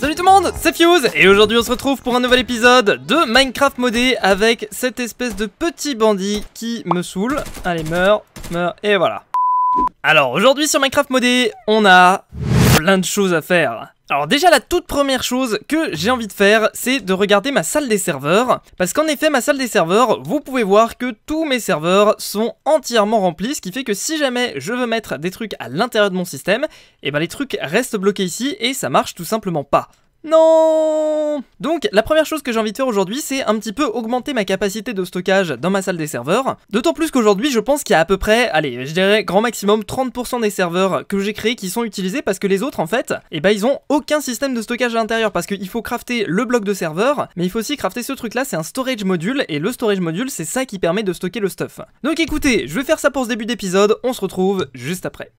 Salut tout le monde, c'est Fuse et aujourd'hui on se retrouve pour un nouvel épisode de Minecraft modé avec cette espèce de petit bandit qui me saoule. Allez, meurs, meurs, et voilà. Alors aujourd'hui sur Minecraft modé, on a plein de choses à faire. Alors déjà la toute première chose que j'ai envie de faire, c'est de regarder ma salle des serveurs. Parce qu'en effet, ma salle des serveurs, vous pouvez voir que tous mes serveurs sont entièrement remplis, ce qui fait que si jamais je veux mettre des trucs à l'intérieur de mon système, et eh ben, les trucs restent bloqués ici et ça marche tout simplement pas. Non Donc la première chose que j'ai envie de faire aujourd'hui c'est un petit peu augmenter ma capacité de stockage dans ma salle des serveurs. D'autant plus qu'aujourd'hui je pense qu'il y a à peu près, allez je dirais grand maximum 30% des serveurs que j'ai créés qui sont utilisés parce que les autres en fait, eh ben ils ont aucun système de stockage à l'intérieur parce qu'il faut crafter le bloc de serveur mais il faut aussi crafter ce truc là c'est un storage module et le storage module c'est ça qui permet de stocker le stuff. Donc écoutez, je vais faire ça pour ce début d'épisode, on se retrouve juste après.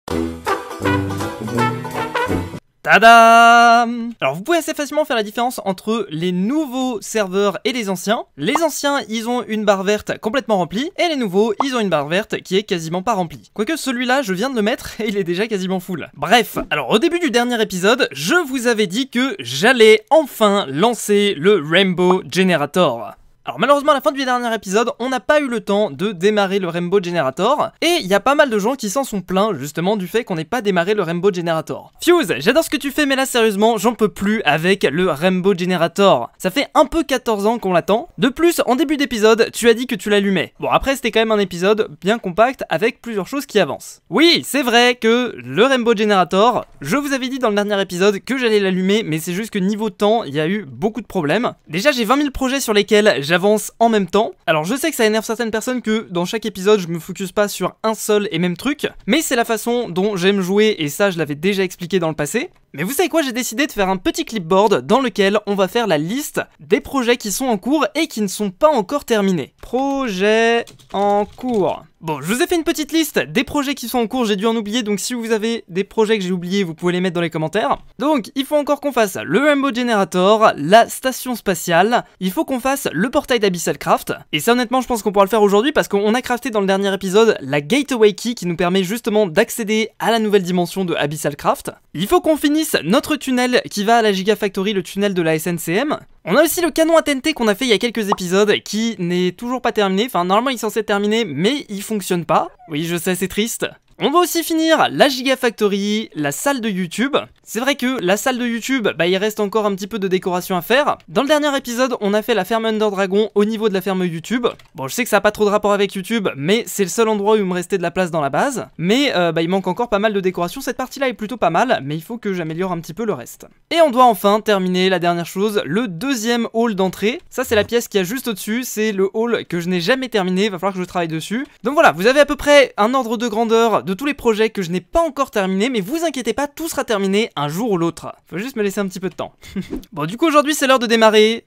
Tadam Alors vous pouvez assez facilement faire la différence entre les nouveaux serveurs et les anciens. Les anciens, ils ont une barre verte complètement remplie, et les nouveaux, ils ont une barre verte qui est quasiment pas remplie. Quoique celui-là, je viens de le mettre et il est déjà quasiment full. Bref, alors au début du dernier épisode, je vous avais dit que j'allais enfin lancer le Rainbow Generator. Alors malheureusement à la fin du dernier épisode, on n'a pas eu le temps de démarrer le Rainbow Generator, et il y a pas mal de gens qui s'en sont plaints justement du fait qu'on n'ait pas démarré le Rainbow Generator. Fuse, j'adore ce que tu fais mais là sérieusement, j'en peux plus avec le Rainbow Generator. Ça fait un peu 14 ans qu'on l'attend. De plus, en début d'épisode, tu as dit que tu l'allumais. Bon après c'était quand même un épisode bien compact avec plusieurs choses qui avancent. Oui, c'est vrai que le Rainbow Generator, je vous avais dit dans le dernier épisode que j'allais l'allumer, mais c'est juste que niveau temps, il y a eu beaucoup de problèmes. Déjà j'ai 20 000 projets sur lesquels j'ai j'avance en même temps. Alors je sais que ça énerve certaines personnes que dans chaque épisode je me focus pas sur un seul et même truc, mais c'est la façon dont j'aime jouer et ça je l'avais déjà expliqué dans le passé. Mais vous savez quoi, j'ai décidé de faire un petit clipboard dans lequel on va faire la liste des projets qui sont en cours et qui ne sont pas encore terminés. Projet en cours. Bon, je vous ai fait une petite liste des projets qui sont en cours, j'ai dû en oublier, donc si vous avez des projets que j'ai oubliés, vous pouvez les mettre dans les commentaires. Donc, il faut encore qu'on fasse le Rainbow Generator, la station spatiale, il faut qu'on fasse le portail d'Abyssal Craft, et ça honnêtement je pense qu'on pourra le faire aujourd'hui parce qu'on a crafté dans le dernier épisode la Gateway Key qui nous permet justement d'accéder à la nouvelle dimension de Abyssal Craft. Il faut qu'on finisse notre tunnel qui va à la Gigafactory, le tunnel de la SNCM. On a aussi le canon ATNT qu'on a fait il y a quelques épisodes qui n'est toujours pas terminé. Enfin, normalement il est censé terminer, mais il fonctionne pas. Oui, je sais, c'est triste. On va aussi finir la Gigafactory, la salle de YouTube. C'est vrai que la salle de YouTube, bah, il reste encore un petit peu de décoration à faire. Dans le dernier épisode, on a fait la ferme Under Dragon au niveau de la ferme YouTube. Bon, je sais que ça n'a pas trop de rapport avec YouTube, mais c'est le seul endroit où il me restait de la place dans la base. Mais euh, bah, il manque encore pas mal de décoration, cette partie-là est plutôt pas mal, mais il faut que j'améliore un petit peu le reste. Et on doit enfin terminer la dernière chose, le deuxième hall d'entrée. Ça, c'est la pièce qui a juste au-dessus, c'est le hall que je n'ai jamais terminé, va falloir que je travaille dessus. Donc voilà, vous avez à peu près un ordre de grandeur de de tous les projets que je n'ai pas encore terminés, mais vous inquiétez pas, tout sera terminé un jour ou l'autre. Faut juste me laisser un petit peu de temps. bon, du coup, aujourd'hui, c'est l'heure de démarrer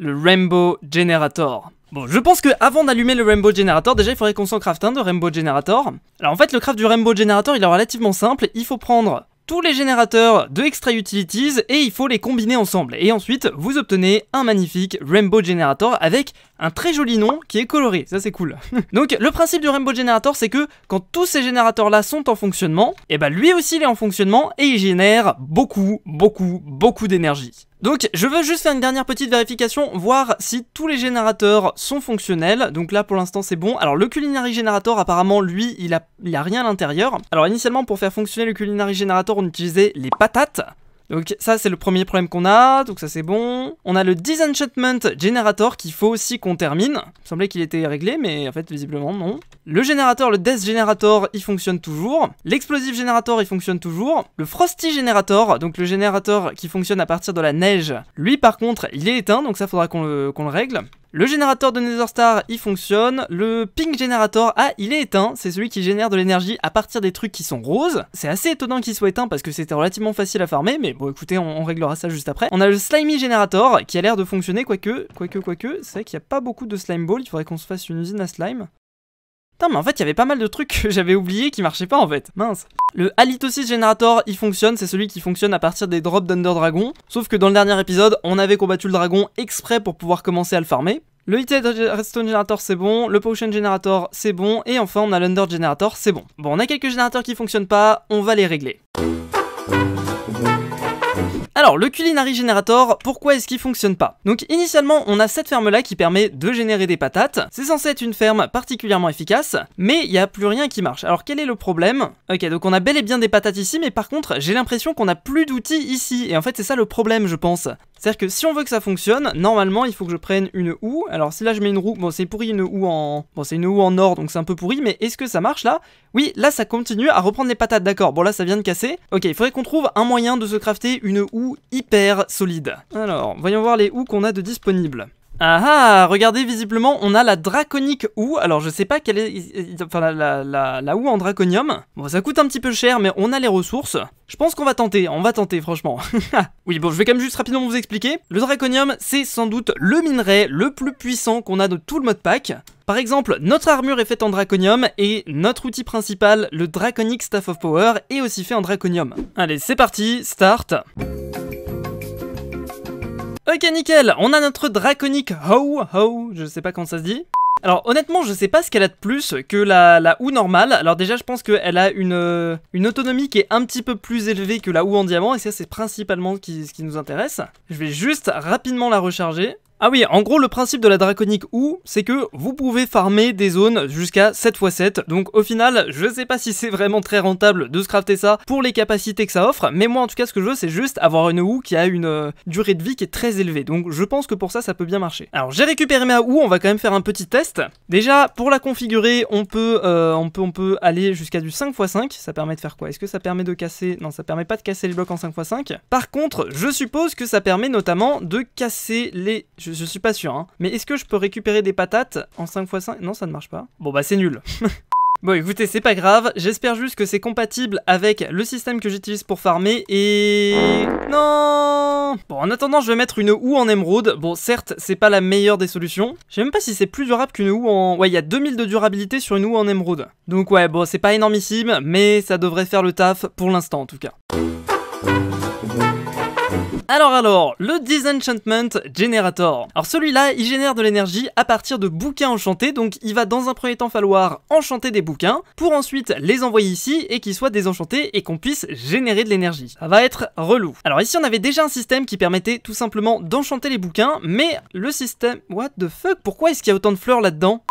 le Rainbow Generator. Bon, je pense que avant d'allumer le Rainbow Generator, déjà il faudrait qu'on s'en craft un de Rainbow Generator. Alors en fait, le craft du Rainbow Generator, il est relativement simple. Il faut prendre tous les générateurs de Extra Utilities et il faut les combiner ensemble. Et ensuite, vous obtenez un magnifique Rainbow Generator avec un très joli nom qui est coloré, ça c'est cool. Donc le principe du Rainbow Generator c'est que quand tous ces générateurs là sont en fonctionnement, et eh bah ben, lui aussi il est en fonctionnement et il génère beaucoup, beaucoup, beaucoup d'énergie. Donc je veux juste faire une dernière petite vérification, voir si tous les générateurs sont fonctionnels. Donc là pour l'instant c'est bon. Alors le Culinary Generator apparemment lui il a, il a rien à l'intérieur. Alors initialement pour faire fonctionner le Culinary Generator on utilisait les patates. Donc ça c'est le premier problème qu'on a, donc ça c'est bon. On a le Disenchantment Generator qu'il faut aussi qu'on termine. Il me semblait qu'il était réglé mais en fait visiblement non. Le générateur, le Death Generator, il fonctionne toujours. L'Explosive Generator, il fonctionne toujours. Le Frosty Generator, donc le générateur qui fonctionne à partir de la neige, lui par contre il est éteint donc ça faudra qu'on le règle. Le générateur de Netherstar Star, il fonctionne. Le pink generator, ah, il est éteint. C'est celui qui génère de l'énergie à partir des trucs qui sont roses. C'est assez étonnant qu'il soit éteint parce que c'était relativement facile à farmer, mais bon, écoutez, on, réglera ça juste après. On a le slimy generator qui a l'air de fonctionner, quoique, quoique, quoique. C'est vrai qu'il n'y a pas beaucoup de slime ball. Il faudrait qu'on se fasse une usine à slime. Putain, mais en fait, il y avait pas mal de trucs que j'avais oublié qui marchaient pas en fait. Mince. Le Halitosis Generator, il fonctionne, c'est celui qui fonctionne à partir des drops d'Under Dragon. Sauf que dans le dernier épisode, on avait combattu le dragon exprès pour pouvoir commencer à le farmer. Le Heated Redstone Generator, c'est bon. Le Potion Generator, c'est bon. Et enfin, on a l'Under Generator, c'est bon. Bon, on a quelques générateurs qui fonctionnent pas, on va les régler. Alors, le Culinary Generator, pourquoi est-ce qu'il fonctionne pas Donc, initialement, on a cette ferme-là qui permet de générer des patates. C'est censé être une ferme particulièrement efficace, mais il n'y a plus rien qui marche. Alors, quel est le problème Ok, donc on a bel et bien des patates ici, mais par contre, j'ai l'impression qu'on n'a plus d'outils ici. Et en fait, c'est ça le problème, je pense. C'est-à-dire que si on veut que ça fonctionne, normalement, il faut que je prenne une houe. Alors si là je mets une roue, bon c'est pourri une houe en bon c'est une houe en or donc c'est un peu pourri, mais est-ce que ça marche là Oui, là ça continue à reprendre les patates, d'accord. Bon là ça vient de casser. OK, il faudrait qu'on trouve un moyen de se crafter une houe hyper solide. Alors, voyons voir les houes qu'on a de disponibles. Ah ah, regardez, visiblement, on a la draconique ou. Alors, je sais pas quelle est. Enfin, la, la, la, ou en draconium. Bon, ça coûte un petit peu cher, mais on a les ressources. Je pense qu'on va tenter, on va tenter, franchement. oui, bon, je vais quand même juste rapidement vous expliquer. Le draconium, c'est sans doute le minerai le plus puissant qu'on a de tout le mode pack. Par exemple, notre armure est faite en draconium et notre outil principal, le Draconic Staff of Power, est aussi fait en draconium. Allez, c'est parti, start. Ok nickel, on a notre draconique Ho, Ho, je sais pas comment ça se dit. Alors honnêtement je sais pas ce qu'elle a de plus que la, la OU normale, alors déjà je pense qu'elle a une, euh, une autonomie qui est un petit peu plus élevée que la OU en diamant et ça c'est principalement qui, ce qui nous intéresse. Je vais juste rapidement la recharger. Ah oui, en gros le principe de la draconique ou c'est que vous pouvez farmer des zones jusqu'à 7x7. Donc au final, je sais pas si c'est vraiment très rentable de se crafter ça pour les capacités que ça offre, mais moi en tout cas ce que je veux c'est juste avoir une ou qui a une euh, durée de vie qui est très élevée. Donc je pense que pour ça ça peut bien marcher. Alors j'ai récupéré ma ou, on va quand même faire un petit test. Déjà pour la configurer, on peut euh, on peut on peut aller jusqu'à du 5x5, ça permet de faire quoi Est-ce que ça permet de casser Non, ça permet pas de casser les blocs en 5x5. Par contre, je suppose que ça permet notamment de casser les je, suis pas sûr. Hein. Mais est-ce que je peux récupérer des patates en 5x5 Non, ça ne marche pas. Bon bah c'est nul. Bon écoutez, c'est pas grave, j'espère juste que c'est compatible avec le système que j'utilise pour farmer et... Non Bon en attendant je vais mettre une houe en émeraude, bon certes c'est pas la meilleure des solutions, je sais même pas si c'est plus durable qu'une houe en... Ouais il y a 2000 de durabilité sur une houe en émeraude. Donc ouais bon c'est pas énormissime mais ça devrait faire le taf pour l'instant en tout cas. Alors alors, le Disenchantment Generator. Alors celui-là, il génère de l'énergie à partir de bouquins enchantés, donc il va dans un premier temps falloir enchanter des bouquins, pour ensuite les envoyer ici et qu'ils soient désenchantés et qu'on puisse générer de l'énergie. Ça va être relou. Alors ici on avait déjà un système qui permettait tout simplement d'enchanter les bouquins, mais le système... What the fuck Pourquoi est-ce qu'il y a autant de fleurs là-dedans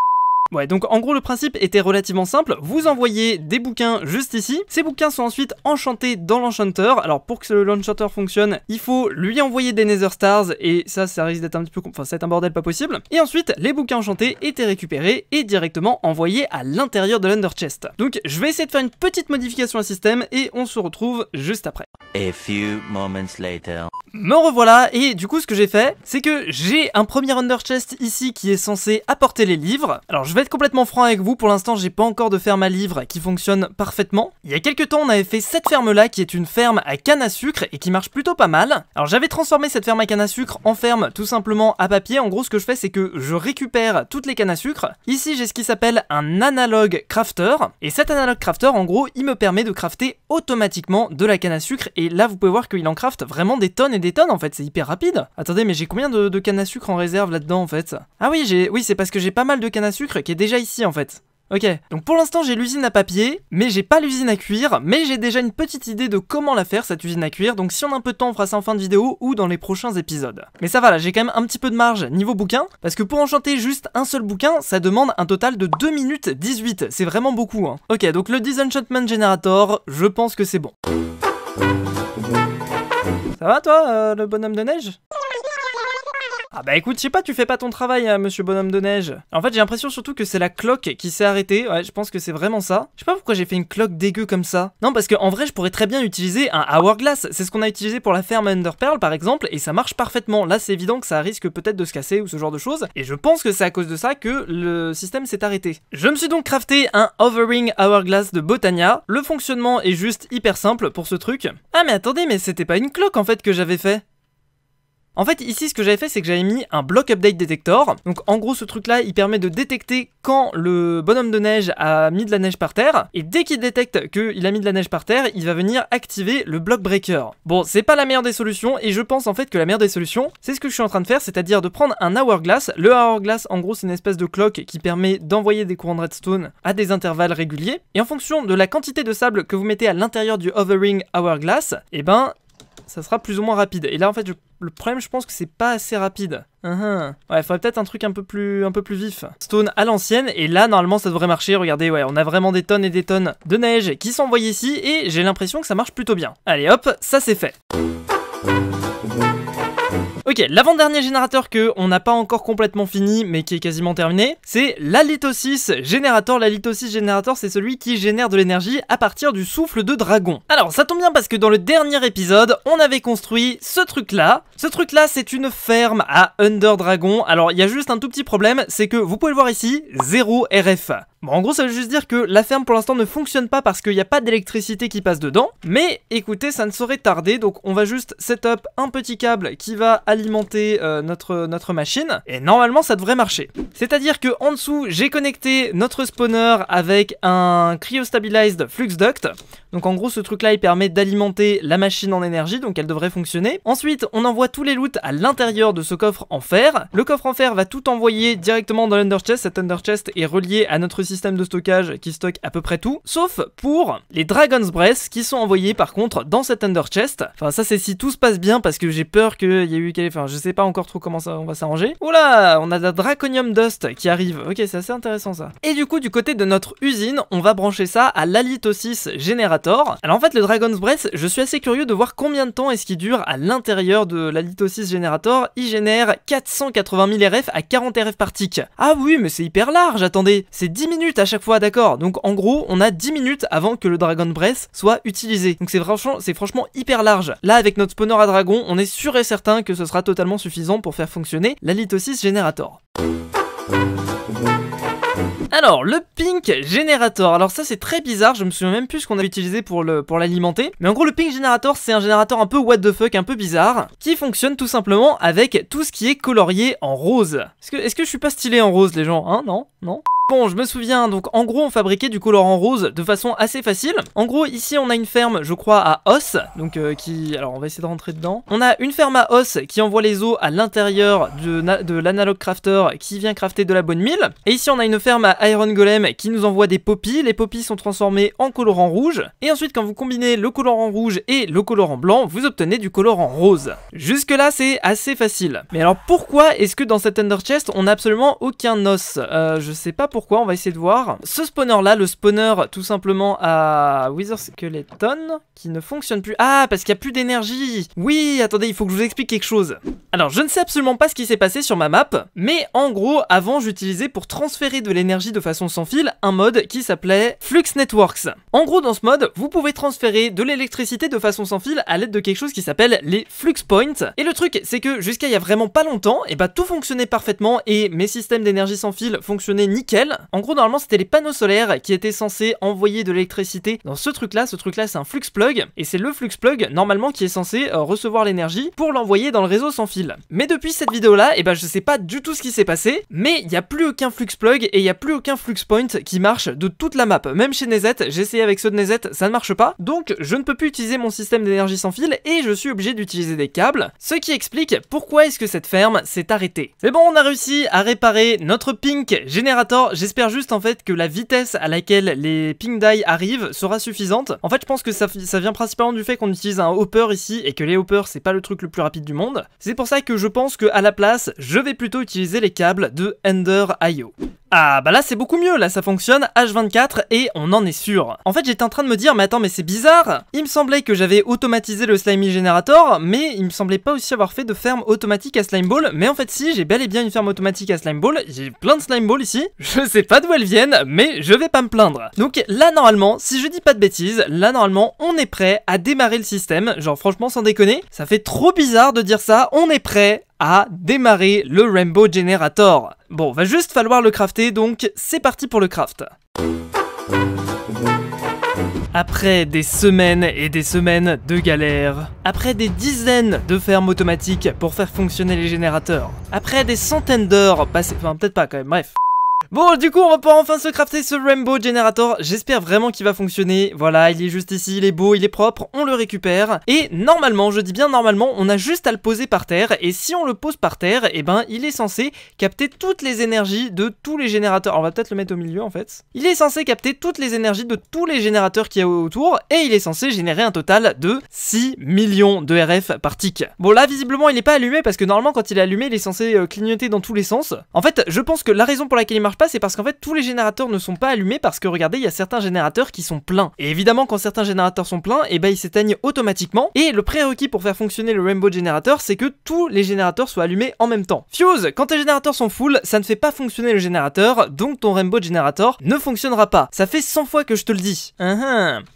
Ouais, donc en gros le principe était relativement simple, vous envoyez des bouquins juste ici, ces bouquins sont ensuite enchantés dans l'Enchanter alors pour que l'enchanteur fonctionne, il faut lui envoyer des nether stars, et ça, ça risque d'être un petit peu... enfin c'est un bordel pas possible, et ensuite les bouquins enchantés étaient récupérés et directement envoyés à l'intérieur de l'under chest. Donc je vais essayer de faire une petite modification à système, et on se retrouve juste après. A few moments later. Me revoilà, et du coup ce que j'ai fait, c'est que j'ai un premier under chest ici qui est censé apporter les livres, alors je vais être complètement franc avec vous, pour l'instant j'ai pas encore de ferme à livre qui fonctionne parfaitement. Il y a quelques temps on avait fait cette ferme là qui est une ferme à canne à sucre et qui marche plutôt pas mal. Alors j'avais transformé cette ferme à canne à sucre en ferme tout simplement à papier. En gros ce que je fais c'est que je récupère toutes les cannes à sucre. Ici j'ai ce qui s'appelle un analogue crafter et cet analogue crafter en gros il me permet de crafter automatiquement de la canne à sucre et là vous pouvez voir qu'il en crafte vraiment des tonnes et des tonnes en fait c'est hyper rapide. Attendez mais j'ai combien de, cannes à sucre en réserve là-dedans en fait Ah oui j'ai oui c'est parce que j'ai pas mal de cannes à sucre qui est déjà ici en fait. Ok, donc pour l'instant j'ai l'usine à papier, mais j'ai pas l'usine à cuire, mais j'ai déjà une petite idée de comment la faire cette usine à cuire, donc si on a un peu de temps on fera ça en fin de vidéo ou dans les prochains épisodes. Mais ça va là, j'ai quand même un petit peu de marge niveau bouquin, parce que pour enchanter juste un seul bouquin, ça demande un total de 2 minutes 18, c'est vraiment beaucoup hein. Ok, donc le Disenchantment Generator, je pense que c'est bon. Ça va toi, euh, le bonhomme de neige ah bah écoute, je sais pas, tu fais pas ton travail, hein, monsieur bonhomme de neige. En fait, j'ai l'impression surtout que c'est la cloque qui s'est arrêtée. Ouais, je pense que c'est vraiment ça. Je sais pas pourquoi j'ai fait une cloque dégueu comme ça. Non, parce qu'en vrai, je pourrais très bien utiliser un hourglass. C'est ce qu'on a utilisé pour la ferme Underpearl, par exemple, et ça marche parfaitement. Là, c'est évident que ça risque peut-être de se casser ou ce genre de choses. Et je pense que c'est à cause de ça que le système s'est arrêté. Je me suis donc crafté un Hovering Hourglass de Botania. Le fonctionnement est juste hyper simple pour ce truc. Ah mais attendez, mais c'était pas une cloque en fait que j'avais fait. En fait, ici, ce que j'avais fait, c'est que j'avais mis un block update detector. Donc, en gros, ce truc-là, il permet de détecter quand le bonhomme de neige a mis de la neige par terre. Et dès qu'il détecte qu'il a mis de la neige par terre, il va venir activer le block breaker. Bon, c'est pas la meilleure des solutions, et je pense en fait que la meilleure des solutions, c'est ce que je suis en train de faire, c'est-à-dire de prendre un hourglass. Le hourglass, en gros, c'est une espèce de cloque qui permet d'envoyer des courants de redstone à des intervalles réguliers. Et en fonction de la quantité de sable que vous mettez à l'intérieur du hovering hourglass, eh ben, ça sera plus ou moins rapide. Et là, en fait, je le problème, je pense que c'est pas assez rapide. Uh -huh. Ouais, faudrait peut-être un truc un peu plus, un peu plus vif. Stone à l'ancienne, et là, normalement, ça devrait marcher. Regardez, ouais, on a vraiment des tonnes et des tonnes de neige qui sont envoyées ici, et j'ai l'impression que ça marche plutôt bien. Allez, hop, ça c'est fait. Ok, l'avant-dernier générateur que on n'a pas encore complètement fini, mais qui est quasiment terminé, c'est l'alitosis générateur. L'alitosis générateur, c'est celui qui génère de l'énergie à partir du souffle de dragon. Alors, ça tombe bien parce que dans le dernier épisode, on avait construit ce truc-là. Ce truc-là, c'est une ferme à Under Dragon. Alors, il y a juste un tout petit problème, c'est que vous pouvez le voir ici, 0 RF. Bon, en gros, ça veut juste dire que la ferme pour l'instant ne fonctionne pas parce qu'il n'y a pas d'électricité qui passe dedans. Mais écoutez, ça ne saurait tarder, donc on va juste setup un petit câble qui va alimenter euh, notre, notre machine. Et normalement, ça devrait marcher. C'est-à-dire que en dessous, j'ai connecté notre spawner avec un cryostabilized flux duct. Donc en gros, ce truc-là, il permet d'alimenter la machine en énergie, donc elle devrait fonctionner. Ensuite, on envoie tous les loots à l'intérieur de ce coffre en fer. Le coffre en fer va tout envoyer directement dans l'underchest. Cet underchest est relié à notre système de stockage qui stocke à peu près tout, sauf pour les Dragon's Breath qui sont envoyés par contre dans cette under Chest. Enfin ça c'est si tout se passe bien parce que j'ai peur qu'il y ait eu... Enfin je sais pas encore trop comment ça, on va s'arranger. Oh là On a la Draconium Dust qui arrive. Ok c'est assez intéressant ça. Et du coup du côté de notre usine, on va brancher ça à l'Alitosis Generator. Alors en fait le Dragon's Breath, je suis assez curieux de voir combien de temps est-ce qu'il dure à l'intérieur de l'Alitosis Generator. Il génère 480 000 RF à 40 RF par tick. Ah oui mais c'est hyper large, attendez. C'est 10 000 minutes à chaque fois, d'accord. Donc en gros, on a 10 minutes avant que le Dragon Breath soit utilisé. Donc c'est franchement, c'est franchement hyper large. Là, avec notre spawner à dragon, on est sûr et certain que ce sera totalement suffisant pour faire fonctionner la lithosis generator. Alors, le Pink Generator. Alors ça, c'est très bizarre. Je me souviens même plus ce qu'on a utilisé pour l'alimenter. Pour Mais en gros, le Pink Generator, c'est un générateur un peu what the fuck, un peu bizarre, qui fonctionne tout simplement avec tout ce qui est colorié en rose. Est-ce que, est -ce que je suis pas stylé en rose, les gens Hein Non Non Bon, je me souviens, donc en gros on fabriquait du colorant rose de façon assez facile. En gros ici on a une ferme, je crois, à os, donc euh, qui... Alors on va essayer de rentrer dedans. On a une ferme à os qui envoie les os à l'intérieur de, de l'analog crafter qui vient crafter de la bonne mille. Et ici on a une ferme à iron golem qui nous envoie des poppies, les poppies sont transformées en colorant rouge. Et ensuite quand vous combinez le colorant rouge et le colorant blanc, vous obtenez du colorant rose. Jusque là c'est assez facile. Mais alors pourquoi est-ce que dans cette under Chest on n'a absolument aucun os euh, Je sais pas pourquoi pourquoi, on va essayer de voir. Ce spawner là, le spawner tout simplement à Wither Skeleton, qui ne fonctionne plus. Ah, parce qu'il n'y a plus d'énergie Oui, attendez, il faut que je vous explique quelque chose. Alors, je ne sais absolument pas ce qui s'est passé sur ma map, mais en gros, avant, j'utilisais pour transférer de l'énergie de façon sans fil un mode qui s'appelait Flux Networks. En gros, dans ce mode, vous pouvez transférer de l'électricité de façon sans fil à l'aide de quelque chose qui s'appelle les Flux Points. Et le truc, c'est que jusqu'à il y a vraiment pas longtemps, et eh bah ben, tout fonctionnait parfaitement et mes systèmes d'énergie sans fil fonctionnaient nickel, en gros, normalement, c'était les panneaux solaires qui étaient censés envoyer de l'électricité dans ce truc-là. Ce truc-là, c'est un flux plug. Et c'est le flux plug, normalement, qui est censé euh, recevoir l'énergie pour l'envoyer dans le réseau sans fil. Mais depuis cette vidéo-là, eh ben, je sais pas du tout ce qui s'est passé. Mais il n'y a plus aucun flux plug et il n'y a plus aucun flux point qui marche de toute la map. Même chez Nezet, j'ai essayé avec ceux de Nezet, ça ne marche pas. Donc, je ne peux plus utiliser mon système d'énergie sans fil et je suis obligé d'utiliser des câbles. Ce qui explique pourquoi est-ce que cette ferme s'est arrêtée. Mais bon, on a réussi à réparer notre Pink générateur j'espère juste en fait que la vitesse à laquelle les ping die arrivent sera suffisante. En fait, je pense que ça, ça vient principalement du fait qu'on utilise un hopper ici et que les hoppers c'est pas le truc le plus rapide du monde. C'est pour ça que je pense que à la place, je vais plutôt utiliser les câbles de Ender IO. Ah bah là c'est beaucoup mieux, là ça fonctionne, H24 et on en est sûr. En fait j'étais en train de me dire mais attends mais c'est bizarre, il me semblait que j'avais automatisé le slimy generator mais il me semblait pas aussi avoir fait de ferme automatique à slime ball mais en fait si j'ai bel et bien une ferme automatique à slime ball, j'ai plein de slime ball ici, je sais pas d'où elles viennent mais je vais pas me plaindre. Donc là normalement si je dis pas de bêtises, là normalement on est prêt à démarrer le système, genre franchement sans déconner, ça fait trop bizarre de dire ça, on est prêt à démarrer le Rainbow Generator. Bon, va juste falloir le crafter, donc c'est parti pour le craft. Après des semaines et des semaines de galères, après des dizaines de fermes automatiques pour faire fonctionner les générateurs, après des centaines d'heures passées, enfin peut-être pas quand même, bref. Bon du coup on va pouvoir enfin se crafter ce Rainbow Generator, j'espère vraiment qu'il va fonctionner, voilà il est juste ici, il est beau, il est propre, on le récupère, et normalement, je dis bien normalement, on a juste à le poser par terre, et si on le pose par terre, et eh ben il est censé capter toutes les énergies de tous les générateurs, on va peut-être le mettre au milieu en fait, il est censé capter toutes les énergies de tous les générateurs qu'il y a autour, et il est censé générer un total de 6 millions de RF par tick. Bon là visiblement il n'est pas allumé, parce que normalement quand il est allumé il est censé euh, clignoter dans tous les sens, en fait je pense que la raison pour laquelle il marche pas, c'est parce qu'en fait tous les générateurs ne sont pas allumés parce que regardez, il y a certains générateurs qui sont pleins. Et évidemment, quand certains générateurs sont pleins, et eh ben ils s'éteignent automatiquement. Et le prérequis pour faire fonctionner le Rainbow Générateur, c'est que tous les générateurs soient allumés en même temps. Fuse, quand tes générateurs sont full, ça ne fait pas fonctionner le générateur, donc ton Rainbow générateur ne fonctionnera pas. Ça fait 100 fois que je te le dis. Uh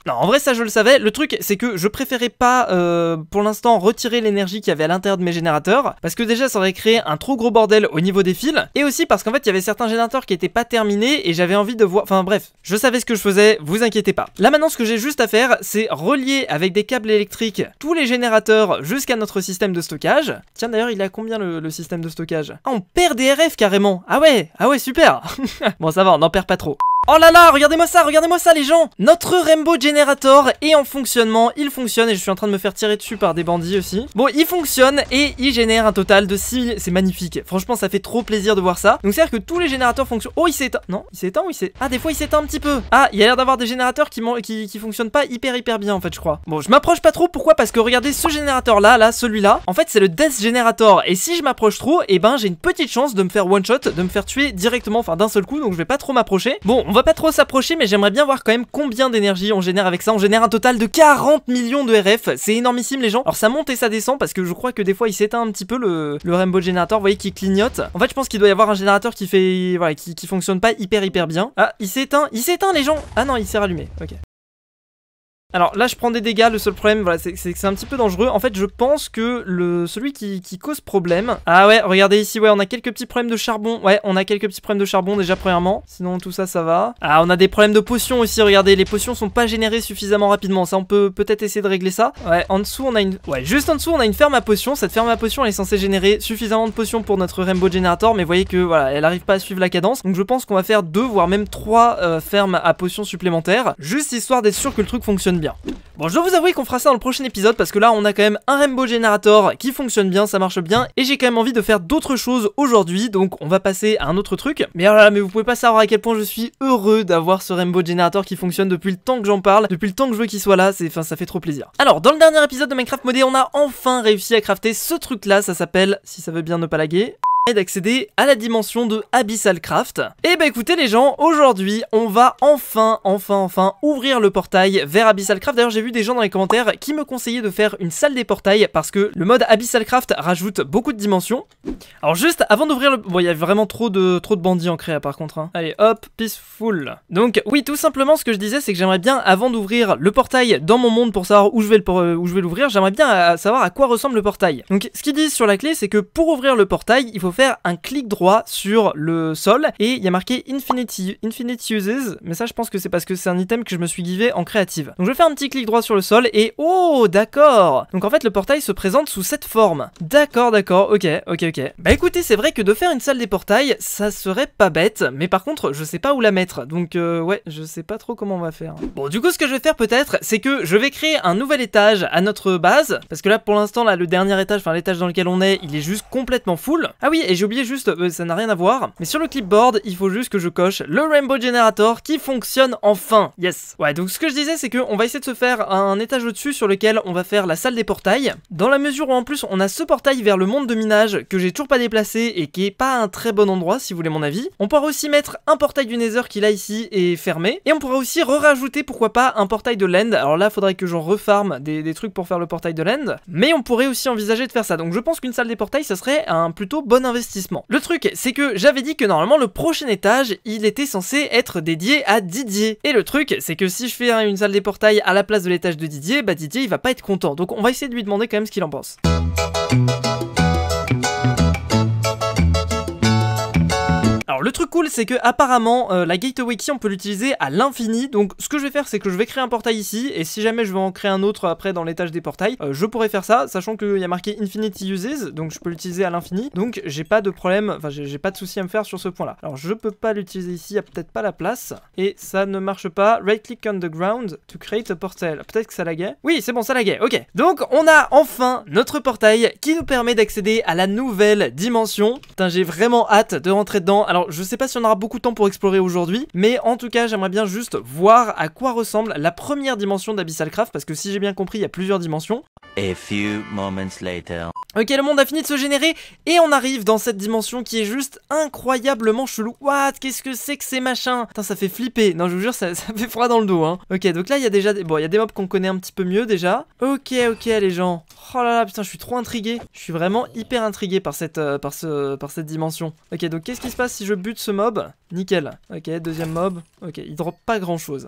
Non, en vrai, ça je le savais. Le truc, c'est que je préférais pas, euh, pour l'instant, retirer l'énergie qu'il y avait à l'intérieur de mes générateurs, parce que déjà, ça aurait créé un trop gros bordel au niveau des fils, et aussi parce qu'en fait, il y avait certains générateurs qui était pas terminé et j'avais envie de voir... Enfin bref, je savais ce que je faisais, vous inquiétez pas. Là maintenant, ce que j'ai juste à faire, c'est relier avec des câbles électriques tous les générateurs jusqu'à notre système de stockage. Tiens d'ailleurs, il a combien le, système de stockage Ah, on perd des RF carrément Ah ouais Ah ouais, super Bon ça va, on n'en perd pas trop. Oh là là, regardez-moi ça, regardez-moi ça les gens Notre Rainbow Generator est en fonctionnement, il fonctionne et je suis en train de me faire tirer dessus par des bandits aussi. Bon, il fonctionne et il génère un total de 6... C'est magnifique, franchement ça fait trop plaisir de voir ça. Donc cest à que tous les générateurs fonctionnent... Oh, il s'éteint Non, il s'éteint ou il s'éteint Ah, des fois il s'éteint un petit peu Ah, il y a l'air d'avoir des générateurs qui, qui, fonctionnent pas hyper hyper bien en fait je crois. Bon, je m'approche pas trop, pourquoi Parce que regardez ce générateur là, là, celui-là. En fait c'est le Death Generator et si je m'approche trop, eh ben j'ai une petite chance de me faire one-shot, de me faire tuer directement, enfin d'un seul coup, donc je vais pas trop m'approcher. Bon, on va pas trop s'approcher, mais j'aimerais bien voir quand même combien d'énergie on génère avec ça. On génère un total de 40 millions de RF. C'est énormissime, les gens. Alors ça monte et ça descend parce que je crois que des fois il s'éteint un petit peu le, le Rainbow générateur. Vous voyez qui clignote. En fait, je pense qu'il doit y avoir un générateur qui fait. Voilà, qui, qui fonctionne pas hyper hyper bien. Ah, il s'éteint. Il s'éteint, les gens. Ah non, il s'est rallumé. Ok. Alors là je prends des dégâts, le seul problème voilà, c'est que c'est un petit peu dangereux. En fait je pense que le celui qui, cause problème... Ah ouais regardez ici ouais on a quelques petits problèmes de charbon. Ouais on a quelques petits problèmes de charbon déjà premièrement. Sinon tout ça ça va. Ah on a des problèmes de potions aussi regardez les potions sont pas générées suffisamment rapidement. Ça on peut peut-être essayer de régler ça. Ouais en dessous on a une... Ouais juste en dessous on a une ferme à potions. Cette ferme à potions elle est censée générer suffisamment de potions pour notre Rainbow Generator mais voyez que voilà elle arrive pas à suivre la cadence. Donc je pense qu'on va faire deux voire même trois euh, fermes à potions supplémentaires. Juste histoire d'être sûr que le truc fonctionne bien. Bon, je dois vous avouer qu'on fera ça dans le prochain épisode parce que là, on a quand même un Rainbow Generator qui fonctionne bien, ça marche bien. Et j'ai quand même envie de faire d'autres choses aujourd'hui, donc on va passer à un autre truc. Mais alors là, mais vous pouvez pas savoir à quel point je suis heureux d'avoir ce Rainbow Generator qui fonctionne depuis le temps que j'en parle, depuis le temps que je veux qu'il soit là, c'est, enfin, ça fait trop plaisir. Alors, dans le dernier épisode de Minecraft Modé, on a enfin réussi à crafter ce truc-là, ça s'appelle, si ça veut bien ne pas laguer d'accéder à la dimension de Abyssal Craft. Et eh bah ben écoutez les gens, aujourd'hui on va enfin, enfin, enfin ouvrir le portail vers Abyssal Craft. D'ailleurs j'ai vu des gens dans les commentaires qui me conseillaient de faire une salle des portails parce que le mode Abyssal Craft rajoute beaucoup de dimensions. Alors juste avant d'ouvrir le... Bon il y a vraiment trop de, trop de bandits en créa par contre. Hein. Allez hop, peaceful. Donc oui tout simplement ce que je disais c'est que j'aimerais bien avant d'ouvrir le portail dans mon monde pour savoir où je vais l'ouvrir, j'aimerais bien euh, savoir à quoi ressemble le portail. Donc ce qu'ils disent sur la clé c'est que pour ouvrir le portail il faut faire un clic droit sur le sol et il y a marqué Infinity, Infinite Uses, mais ça je pense que c'est parce que c'est un item que je me suis givé en créative. Donc je vais faire un petit clic droit sur le sol et oh d'accord Donc en fait le portail se présente sous cette forme. D'accord, d'accord, ok, ok, ok. Bah écoutez, c'est vrai que de faire une salle des portails, ça serait pas bête, mais par contre je sais pas où la mettre, donc euh, ouais, je sais pas trop comment on va faire. Bon du coup ce que je vais faire peut-être, c'est que je vais créer un nouvel étage à notre base, parce que là pour l'instant là le dernier étage, enfin l'étage dans lequel on est, il est juste complètement full. Ah oui, et j'ai oublié juste, euh, ça n'a rien à voir, mais sur le clipboard, il faut juste que je coche le Rainbow Generator qui fonctionne enfin. Yes. Ouais, donc ce que je disais, c'est qu'on va essayer de se faire un étage au-dessus sur lequel on va faire la salle des portails. Dans la mesure où en plus on a ce portail vers le monde de minage que j'ai toujours pas déplacé et qui est pas un très bon endroit si vous voulez mon avis. On pourra aussi mettre un portail du Nether qui là ici est fermé. Et on pourra aussi re-rajouter pourquoi pas un portail de land. Alors là faudrait que j'en refarme des, des trucs pour faire le portail de land. Mais on pourrait aussi envisager de faire ça. Donc je pense qu'une salle des portails ça serait un plutôt bon le truc, c'est que j'avais dit que normalement le prochain étage, il était censé être dédié à Didier. Et le truc, c'est que si je fais une salle des portails à la place de l'étage de Didier, bah Didier il va pas être content. Donc on va essayer de lui demander quand même ce qu'il en pense. Le truc cool c'est que apparemment euh, la gateway key on peut l'utiliser à l'infini donc ce que je vais faire c'est que je vais créer un portail ici et si jamais je veux en créer un autre après dans l'étage des portails euh, je pourrais faire ça sachant qu'il y a marqué infinity uses donc je peux l'utiliser à l'infini donc j'ai pas de problème enfin j'ai pas de souci à me faire sur ce point là. Alors je peux pas l'utiliser ici, il y a peut-être pas la place et ça ne marche pas. Right click on the ground to create a portal. Peut-être que ça laguait. Oui c'est bon ça laguait ok. Donc on a enfin notre portail qui nous permet d'accéder à la nouvelle dimension. Putain j'ai vraiment hâte de rentrer dedans. Alors je je sais pas si on aura beaucoup de temps pour explorer aujourd'hui, mais en tout cas j'aimerais bien juste voir à quoi ressemble la première dimension d'Abyssalcraft, parce que si j'ai bien compris, il y a plusieurs dimensions few moments later. Ok, le monde a fini de se générer et on arrive dans cette dimension qui est juste incroyablement chelou. What Qu'est-ce que c'est que ces machins Putain, ça fait flipper. Non, je vous jure, ça, fait froid dans le dos. Hein. Ok, donc là, il y a déjà des... Bon, il y a des mobs qu'on connaît un petit peu mieux déjà. Ok, ok, les gens. Oh là là, putain, je suis trop intrigué. Je suis vraiment hyper intrigué par cette, euh, par par cette dimension. Ok, donc qu'est-ce qui se passe si je bute ce mob Nickel. Ok, deuxième mob. Ok, il drop pas grand-chose.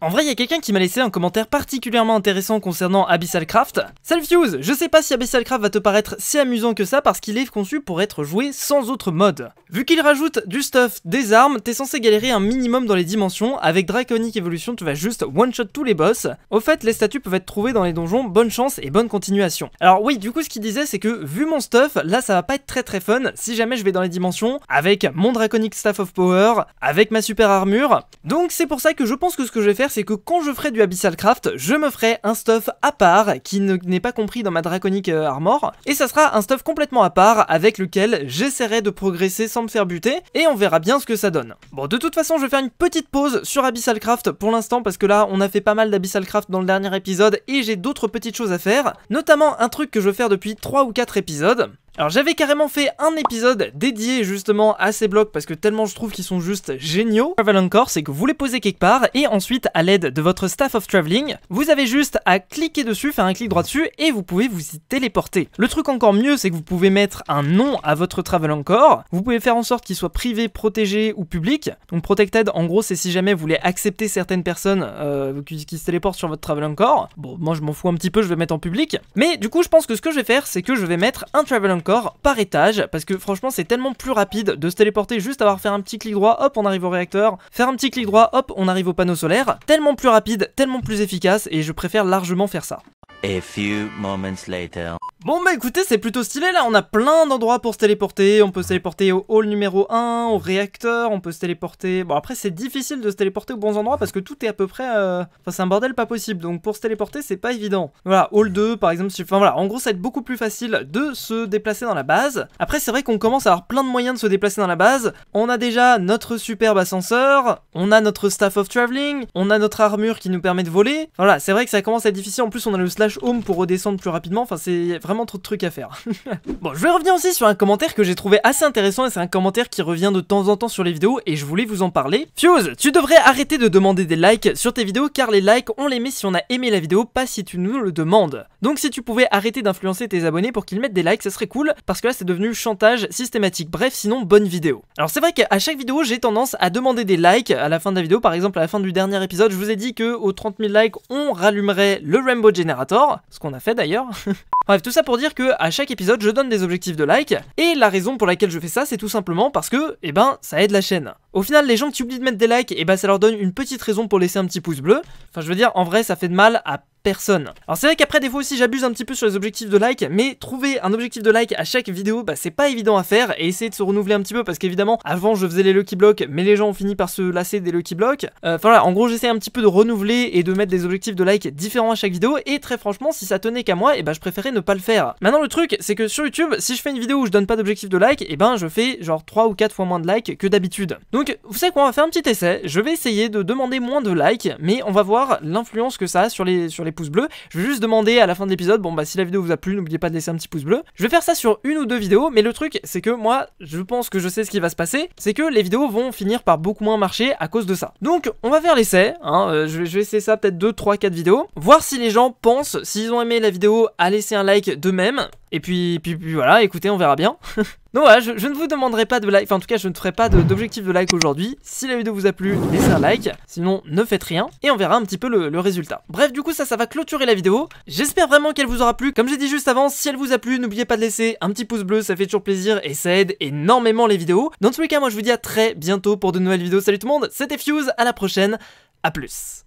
En vrai, il y a quelqu'un qui m'a laissé un commentaire particulièrement intéressant concernant Abyssal Craft. Selfuse Je sais pas si Abyssal Craft va te paraître si amusant que ça parce qu'il est conçu pour être joué sans autre mode. Vu qu'il rajoute du stuff, des armes, t'es censé galérer un minimum dans les dimensions, avec Draconic Evolution tu vas juste one-shot tous les boss. Au fait, les statues peuvent être trouvées dans les donjons, bonne chance et bonne continuation. Alors oui, du coup ce qu'il disait c'est que vu mon stuff, là ça va pas être très très fun si jamais je vais dans les dimensions avec mon Draconic Staff of Power, avec ma super armure. Donc c'est pour ça que je pense que ce que je vais faire c'est que quand je ferai du Abyssal Craft, je me ferai un stuff à part qui ne pas compris dans ma draconique euh, armor. Et ça sera un stuff complètement à part avec lequel j'essaierai de progresser sans me faire buter et on verra bien ce que ça donne. Bon de toute façon je vais faire une petite pause sur Abyssal Craft pour l'instant parce que là on a fait pas mal d'Abyssal Craft dans le dernier épisode et j'ai d'autres petites choses à faire, notamment un truc que je veux faire depuis 3 ou 4 épisodes. Alors j'avais carrément fait un épisode dédié justement à ces blocs parce que tellement je trouve qu'ils sont juste géniaux. Travel Encore, c'est que vous les posez quelque part et ensuite à l'aide de votre staff of traveling, vous avez juste à cliquer dessus, faire un clic droit dessus et vous pouvez vous y téléporter. Le truc encore mieux, c'est que vous pouvez mettre un nom à votre Travel Encore. Vous pouvez faire en sorte qu'il soit privé, protégé ou public. Donc protected, en gros, c'est si jamais vous voulez accepter certaines personnes euh, qui, qui, se téléportent sur votre Travel Encore. Bon, moi je m'en fous un petit peu, je vais mettre en public. Mais du coup, je pense que ce que je vais faire, c'est que je vais mettre un Travel Encore par étage parce que franchement c'est tellement plus rapide de se téléporter juste avoir fait un petit clic droit, hop on arrive au réacteur, faire un petit clic droit, hop on arrive au panneau solaire, tellement plus rapide, tellement plus efficace et je préfère largement faire ça. A few moments later. Bon bah écoutez c'est plutôt stylé là, on a plein d'endroits pour se téléporter, on peut se téléporter au hall numéro 1, au réacteur, on peut se téléporter... Bon après c'est difficile de se téléporter aux bons endroits parce que tout est à peu près... Euh, enfin c'est un bordel pas possible, donc pour se téléporter c'est pas évident. Voilà, hall 2 par exemple, enfin voilà, en gros ça va être beaucoup plus facile de se déplacer dans la base. Après c'est vrai qu'on commence à avoir plein de moyens de se déplacer dans la base. On a déjà notre superbe ascenseur, on a notre staff of traveling, on a notre armure qui nous permet de voler. Voilà, c'est vrai que ça commence à être difficile, en plus on a le slash home pour redescendre plus rapidement. Enfin, c'est vraiment trop de trucs à faire. bon, je vais revenir aussi sur un commentaire que j'ai trouvé assez intéressant et c'est un commentaire qui revient de temps en temps sur les vidéos et je voulais vous en parler. Fuse, tu devrais arrêter de demander des likes sur tes vidéos car les likes, on les met si on a aimé la vidéo, pas si tu nous le demandes. Donc si tu pouvais arrêter d'influencer tes abonnés pour qu'ils mettent des likes, ça serait cool parce que là, c'est devenu chantage systématique. Bref, sinon, bonne vidéo. Alors c'est vrai qu'à chaque vidéo, j'ai tendance à demander des likes à la fin de la vidéo. Par exemple, à la fin du dernier épisode, je vous ai dit que aux 30 000 likes, on rallumerait le Rainbow Generator ce qu'on a fait d'ailleurs. Bref, tout ça pour dire que à chaque épisode, je donne des objectifs de like, et la raison pour laquelle je fais ça, c'est tout simplement parce que, eh ben, ça aide la chaîne. Au final, les gens qui oublient de mettre des likes, eh ben, ça leur donne une petite raison pour laisser un petit pouce bleu. Enfin, je veux dire, en vrai, ça fait de mal à personnes. Alors c'est vrai qu'après des fois aussi j'abuse un petit peu sur les objectifs de like, mais trouver un objectif de like à chaque vidéo, bah c'est pas évident à faire et essayer de se renouveler un petit peu parce qu'évidemment avant je faisais les lucky blocks, mais les gens ont fini par se lasser des lucky blocks. Euh, enfin voilà, en gros j'essaie un petit peu de renouveler et de mettre des objectifs de like différents à chaque vidéo et très franchement si ça tenait qu'à moi, et eh bah ben, je préférais ne pas le faire. Maintenant le truc c'est que sur YouTube, si je fais une vidéo où je donne pas d'objectif de like, et bah ben je fais genre 3 ou 4 fois moins de likes que d'habitude. Donc vous savez quoi, on va faire un petit essai, je vais essayer de demander moins de likes, mais on va voir l'influence que ça a sur les, sur les pouces bleus. Je vais juste demander à la fin de l'épisode, bon bah si la vidéo vous a plu, n'oubliez pas de laisser un petit pouce bleu. Je vais faire ça sur une ou deux vidéos, mais le truc c'est que moi, je pense que je sais ce qui va se passer, c'est que les vidéos vont finir par beaucoup moins marcher à cause de ça. Donc on va faire l'essai, hein, euh, je, vais essayer ça peut-être 2, 3, 4 vidéos, voir si les gens pensent, s'ils ont aimé la vidéo, à laisser un like de même. Et puis, puis voilà, écoutez, on verra bien. Donc voilà, je, ne vous demanderai pas de like, enfin en tout cas je ne ferai pas d'objectif de, like aujourd'hui. Si la vidéo vous a plu, laissez un like, sinon ne faites rien et on verra un petit peu le, le résultat. Bref du coup ça, ça va clôturer la vidéo. J'espère vraiment qu'elle vous aura plu. Comme j'ai dit juste avant, si elle vous a plu, n'oubliez pas de laisser un petit pouce bleu, ça fait toujours plaisir et ça aide énormément les vidéos. Dans tous les cas, moi je vous dis à très bientôt pour de nouvelles vidéos. Salut tout le monde, c'était Fuse, à la prochaine, à plus.